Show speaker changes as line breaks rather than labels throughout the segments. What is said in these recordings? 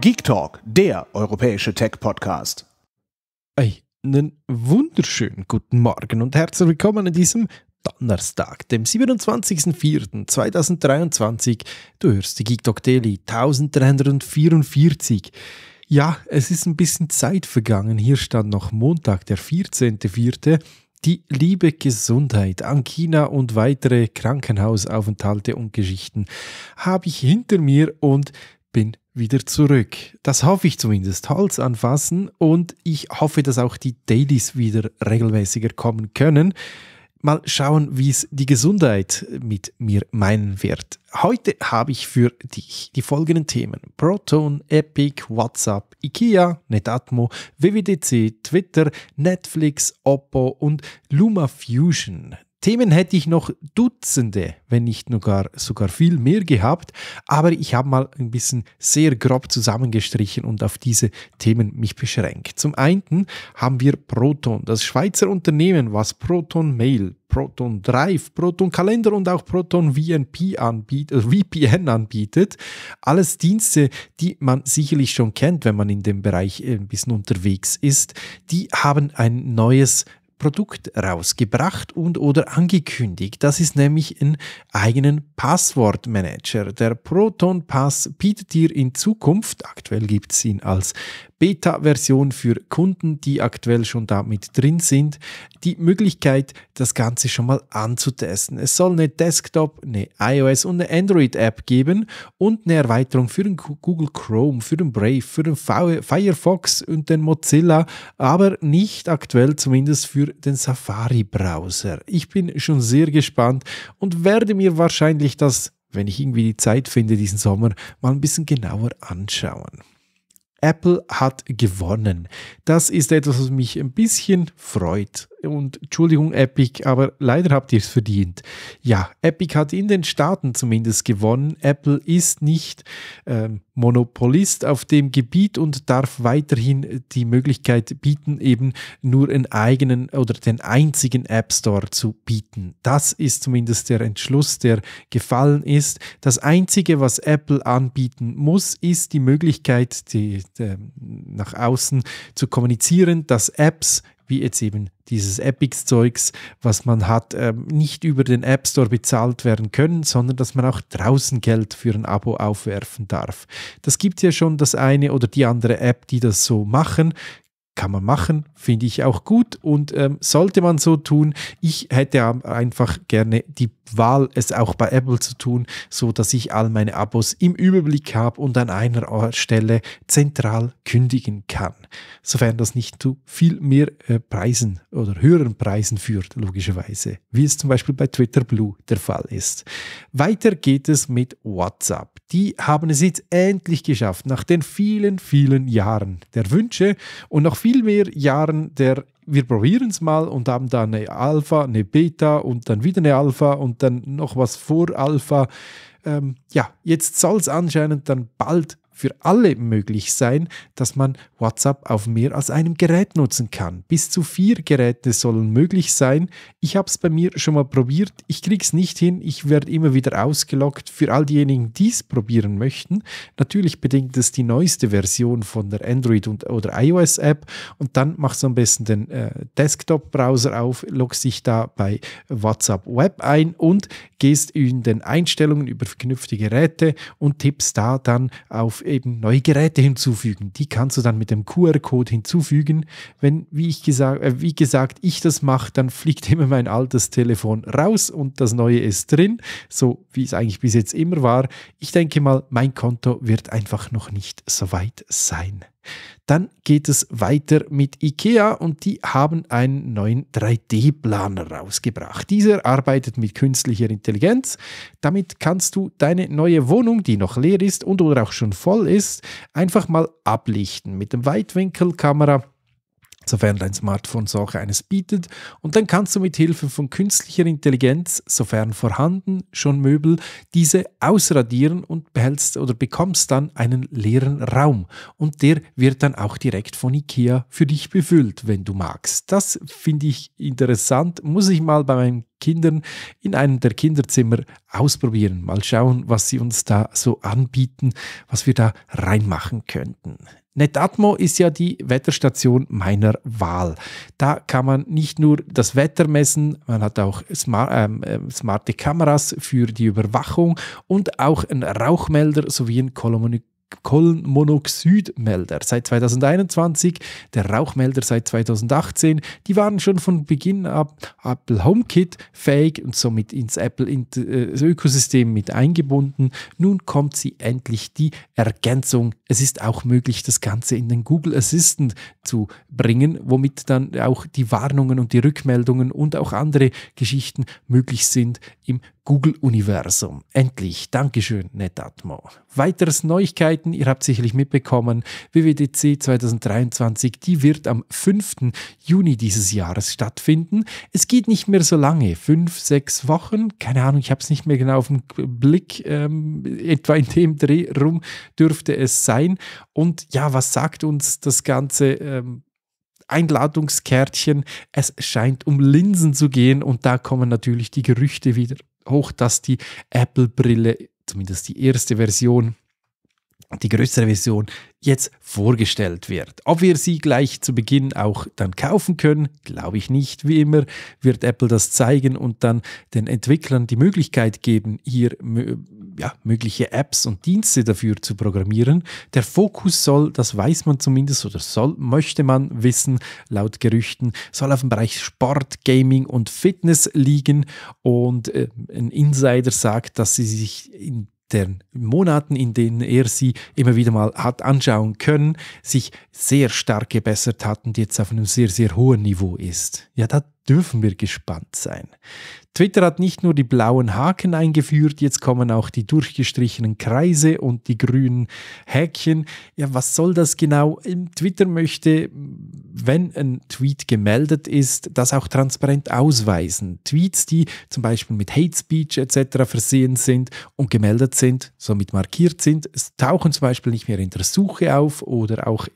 Geek Talk, der europäische Tech-Podcast. Einen wunderschönen guten Morgen und herzlich willkommen an diesem Donnerstag, dem 27.04.2023. Du hörst die Geek Talk Daily 1344. Ja, es ist ein bisschen Zeit vergangen. Hier stand noch Montag, der 14.04. Die liebe Gesundheit an China und weitere Krankenhausaufenthalte und Geschichten habe ich hinter mir und bin wieder zurück. Das hoffe ich zumindest. Holz anfassen und ich hoffe, dass auch die Dailies wieder regelmäßiger kommen können. Mal schauen, wie es die Gesundheit mit mir meinen wird. Heute habe ich für dich die folgenden Themen: Proton, Epic, WhatsApp, IKEA, Netatmo, WWDC, Twitter, Netflix, Oppo und LumaFusion. Themen hätte ich noch Dutzende, wenn nicht sogar, sogar viel mehr gehabt, aber ich habe mal ein bisschen sehr grob zusammengestrichen und auf diese Themen mich beschränkt. Zum einen haben wir Proton, das Schweizer Unternehmen, was Proton Mail, Proton Drive, Proton Kalender und auch Proton VNP anbietet, äh, VPN anbietet. Alles Dienste, die man sicherlich schon kennt, wenn man in dem Bereich ein bisschen unterwegs ist. Die haben ein neues Produkt rausgebracht und oder angekündigt. Das ist nämlich ein eigenen Passwortmanager. Der Proton Pass bietet dir in Zukunft, aktuell gibt es ihn als Beta-Version für Kunden, die aktuell schon da mit drin sind, die Möglichkeit, das Ganze schon mal anzutesten. Es soll eine Desktop, eine iOS und eine Android-App geben und eine Erweiterung für den Google Chrome, für den Brave, für den Firefox und den Mozilla, aber nicht aktuell zumindest für den Safari-Browser. Ich bin schon sehr gespannt und werde mir wahrscheinlich das wenn ich irgendwie die Zeit finde diesen Sommer, mal ein bisschen genauer anschauen. Apple hat gewonnen. Das ist etwas, was mich ein bisschen freut und Entschuldigung, Epic, aber leider habt ihr es verdient. Ja, Epic hat in den Staaten zumindest gewonnen. Apple ist nicht ähm, Monopolist auf dem Gebiet und darf weiterhin die Möglichkeit bieten, eben nur einen eigenen oder den einzigen App Store zu bieten. Das ist zumindest der Entschluss, der gefallen ist. Das Einzige, was Apple anbieten muss, ist die Möglichkeit, die, die nach außen zu kommunizieren, dass Apps wie jetzt eben dieses Epics-Zeugs, was man hat, ähm, nicht über den App Store bezahlt werden können, sondern dass man auch draußen Geld für ein Abo aufwerfen darf. Das gibt ja schon das eine oder die andere App, die das so machen kann man machen, finde ich auch gut und ähm, sollte man so tun. Ich hätte einfach gerne die Wahl, es auch bei Apple zu tun, so dass ich all meine Abos im Überblick habe und an einer Stelle zentral kündigen kann, sofern das nicht zu viel mehr äh, Preisen oder höheren Preisen führt, logischerweise, wie es zum Beispiel bei Twitter Blue der Fall ist. Weiter geht es mit WhatsApp. Die haben es jetzt endlich geschafft, nach den vielen, vielen Jahren der Wünsche und nach viel mehr Jahren der wir probieren es mal und haben da eine Alpha, eine Beta und dann wieder eine Alpha und dann noch was vor Alpha. Ähm, ja, jetzt soll es anscheinend dann bald für alle möglich sein, dass man WhatsApp auf mehr als einem Gerät nutzen kann. Bis zu vier Geräte sollen möglich sein. Ich habe es bei mir schon mal probiert. Ich kriege es nicht hin. Ich werde immer wieder ausgelockt. Für all diejenigen, die es probieren möchten, natürlich bedingt es die neueste Version von der Android- und, oder iOS-App. Und dann machst du am besten den äh, Desktop-Browser auf, loggst dich da bei WhatsApp Web ein und gehst in den Einstellungen über verknüpfte Geräte und tippst da dann auf eben neue Geräte hinzufügen. Die kannst du dann mit dem QR-Code hinzufügen. Wenn, wie, ich gesagt, äh, wie gesagt, ich das mache, dann fliegt immer mein altes Telefon raus und das neue ist drin, so wie es eigentlich bis jetzt immer war. Ich denke mal, mein Konto wird einfach noch nicht so weit sein. Dann geht es weiter mit IKEA und die haben einen neuen 3D-Planer rausgebracht. Dieser arbeitet mit künstlicher Intelligenz. Damit kannst du deine neue Wohnung, die noch leer ist und oder auch schon voll ist, einfach mal ablichten mit dem Weitwinkelkamera sofern dein Smartphone so auch eines bietet, und dann kannst du mit Hilfe von künstlicher Intelligenz, sofern vorhanden, schon Möbel, diese ausradieren und behältst oder bekommst dann einen leeren Raum. Und der wird dann auch direkt von IKEA für dich befüllt, wenn du magst. Das finde ich interessant. Muss ich mal bei meinen Kindern in einem der Kinderzimmer ausprobieren. Mal schauen, was sie uns da so anbieten, was wir da reinmachen könnten. Netatmo ist ja die Wetterstation meiner Wahl. Da kann man nicht nur das Wetter messen, man hat auch smart, ähm, äh, smarte Kameras für die Überwachung und auch einen Rauchmelder sowie einen Kommunikationsmelder Kohlenmonoxidmelder seit 2021, der Rauchmelder seit 2018. Die waren schon von Beginn ab Apple HomeKit fähig und somit ins Apple äh, Ökosystem mit eingebunden. Nun kommt sie endlich die Ergänzung. Es ist auch möglich, das Ganze in den Google Assistant zu bringen, womit dann auch die Warnungen und die Rückmeldungen und auch andere Geschichten möglich sind im Google-Universum. Endlich. Dankeschön, Netatmo. Weiteres Neuigkeiten. Ihr habt sicherlich mitbekommen, WWDC 2023, die wird am 5. Juni dieses Jahres stattfinden. Es geht nicht mehr so lange. Fünf, sechs Wochen. Keine Ahnung, ich habe es nicht mehr genau auf dem Blick. Ähm, etwa in dem Dreh rum dürfte es sein. Und ja, was sagt uns das Ganze? Ähm, Einladungskärtchen. Es scheint um Linsen zu gehen und da kommen natürlich die Gerüchte wieder hoch, dass die Apple-Brille, zumindest die erste Version, die größere Version jetzt vorgestellt wird. Ob wir sie gleich zu Beginn auch dann kaufen können, glaube ich nicht. Wie immer wird Apple das zeigen und dann den Entwicklern die Möglichkeit geben, hier ja, mögliche Apps und Dienste dafür zu programmieren. Der Fokus soll, das weiß man zumindest oder soll, möchte man wissen, laut Gerüchten, soll auf dem Bereich Sport, Gaming und Fitness liegen. Und äh, ein Insider sagt, dass sie sich in den Monaten, in denen er sie immer wieder mal hat anschauen können, sich sehr stark gebessert hat und jetzt auf einem sehr, sehr hohen Niveau ist. Ja, da dürfen wir gespannt sein. Twitter hat nicht nur die blauen Haken eingeführt, jetzt kommen auch die durchgestrichenen Kreise und die grünen Häkchen. Ja, was soll das genau? Ähm, Twitter möchte, wenn ein Tweet gemeldet ist, das auch transparent ausweisen. Tweets, die zum Beispiel mit Hate Speech etc. versehen sind und gemeldet sind, somit markiert sind, tauchen zum Beispiel nicht mehr in der Suche auf oder auch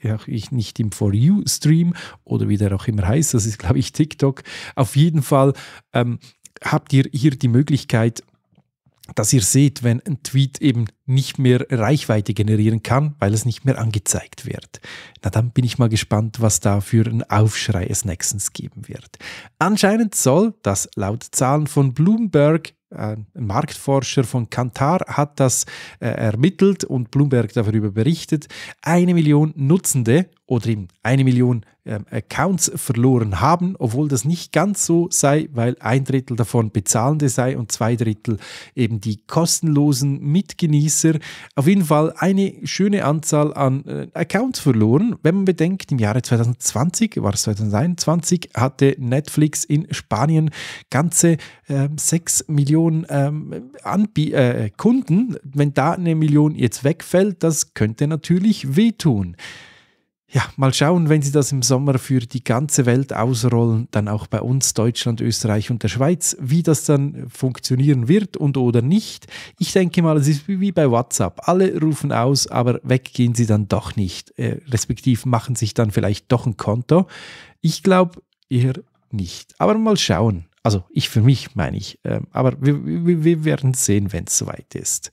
nicht im For You-Stream oder wie der auch immer heißt, das ist, glaube ich, TikTok auf jeden Fall ähm, habt ihr hier die Möglichkeit, dass ihr seht, wenn ein Tweet eben nicht mehr Reichweite generieren kann, weil es nicht mehr angezeigt wird. Na dann bin ich mal gespannt, was da für ein Aufschrei es nächstens geben wird. Anscheinend soll das laut Zahlen von Bloomberg äh, ein Marktforscher von Kantar hat das äh, ermittelt und Bloomberg darüber berichtet. Eine Million Nutzende oder eben eine Million ähm, Accounts verloren haben, obwohl das nicht ganz so sei, weil ein Drittel davon Bezahlende sei und zwei Drittel eben die kostenlosen Mitgenießer. Auf jeden Fall eine schöne Anzahl an äh, Accounts verloren. Wenn man bedenkt, im Jahre 2020, war es 2021, hatte Netflix in Spanien ganze äh, 6 Millionen ähm, äh, Kunden. Wenn da eine Million jetzt wegfällt, das könnte natürlich wehtun ja, mal schauen, wenn sie das im Sommer für die ganze Welt ausrollen, dann auch bei uns, Deutschland, Österreich und der Schweiz, wie das dann funktionieren wird und oder nicht. Ich denke mal, es ist wie bei WhatsApp. Alle rufen aus, aber weggehen sie dann doch nicht. Äh, respektiv machen sich dann vielleicht doch ein Konto. Ich glaube eher nicht. Aber mal schauen. Also ich für mich meine ich, ähm, aber wir, wir, wir werden sehen, wenn es soweit ist.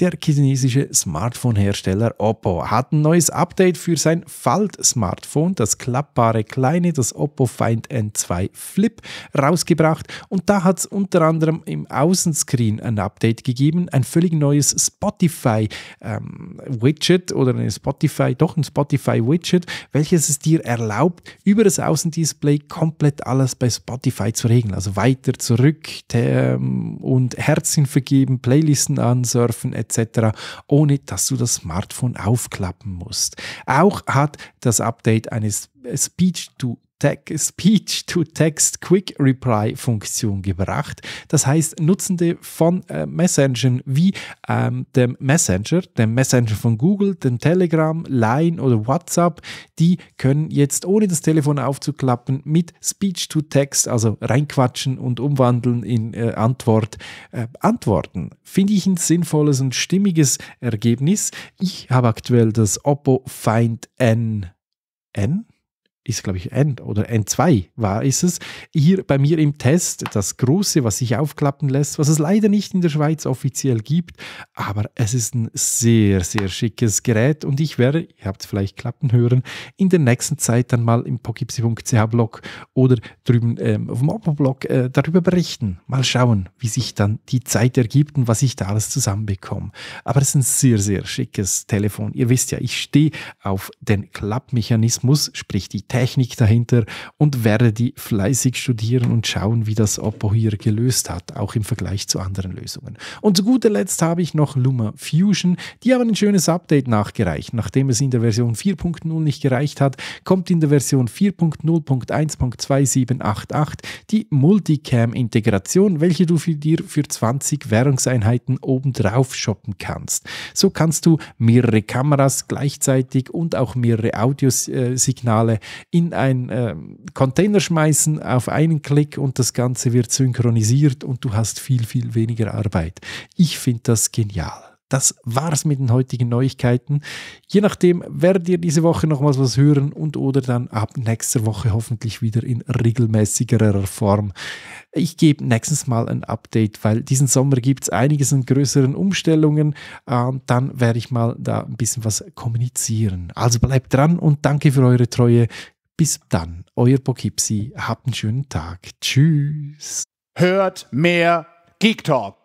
Der chinesische Smartphone-Hersteller Oppo hat ein neues Update für sein falt smartphone das klappbare kleine, das Oppo Find N2 Flip, rausgebracht. Und da hat es unter anderem im Außenscreen ein Update gegeben, ein völlig neues Spotify-Widget ähm, oder eine Spotify, doch ein Spotify-Widget, welches es dir erlaubt, über das Außendisplay komplett alles bei Spotify zu regeln also weiter zurück ähm, und Herzchen vergeben, Playlisten ansurfen etc., ohne dass du das Smartphone aufklappen musst. Auch hat das Update eines Speech to Speech-to-Text-Quick-Reply-Funktion gebracht. Das heißt, Nutzende von äh, Messengern wie ähm, dem Messenger, dem Messenger von Google, dem Telegram, Line oder WhatsApp, die können jetzt ohne das Telefon aufzuklappen mit Speech-to-Text, also reinquatschen und umwandeln in äh, Antwort, äh, antworten. Finde ich ein sinnvolles und stimmiges Ergebnis. Ich habe aktuell das Oppo Find N. N? ist, glaube ich, N oder N2 war ist es, hier bei mir im Test das große, was sich aufklappen lässt, was es leider nicht in der Schweiz offiziell gibt, aber es ist ein sehr, sehr schickes Gerät und ich werde, ihr habt vielleicht Klappen hören, in der nächsten Zeit dann mal im pokipsi.ch Blog oder drüben ähm, auf dem Oppo-Blog äh, darüber berichten. Mal schauen, wie sich dann die Zeit ergibt und was ich da alles zusammenbekomme. Aber es ist ein sehr, sehr schickes Telefon. Ihr wisst ja, ich stehe auf den Klappmechanismus, sprich die Test Technik dahinter und werde die fleißig studieren und schauen, wie das Oppo hier gelöst hat, auch im Vergleich zu anderen Lösungen. Und zu guter Letzt habe ich noch Luma Fusion. Die haben ein schönes Update nachgereicht. Nachdem es in der Version 4.0 nicht gereicht hat, kommt in der Version 4.0.1.2788 die Multicam-Integration, welche du für dir für 20 Währungseinheiten obendrauf shoppen kannst. So kannst du mehrere Kameras gleichzeitig und auch mehrere Audiosignale in einen äh, Container schmeißen auf einen Klick und das Ganze wird synchronisiert und du hast viel, viel weniger Arbeit. Ich finde das genial das war's mit den heutigen Neuigkeiten. Je nachdem werdet ihr diese Woche nochmals was hören und oder dann ab nächster Woche hoffentlich wieder in regelmäßigerer Form. Ich gebe nächstes Mal ein Update, weil diesen Sommer gibt's einiges an größeren Umstellungen. Und ähm, dann werde ich mal da ein bisschen was kommunizieren. Also bleibt dran und danke für eure Treue. Bis dann, euer Pokipsi. Habt einen schönen Tag. Tschüss. Hört mehr Geek Talk.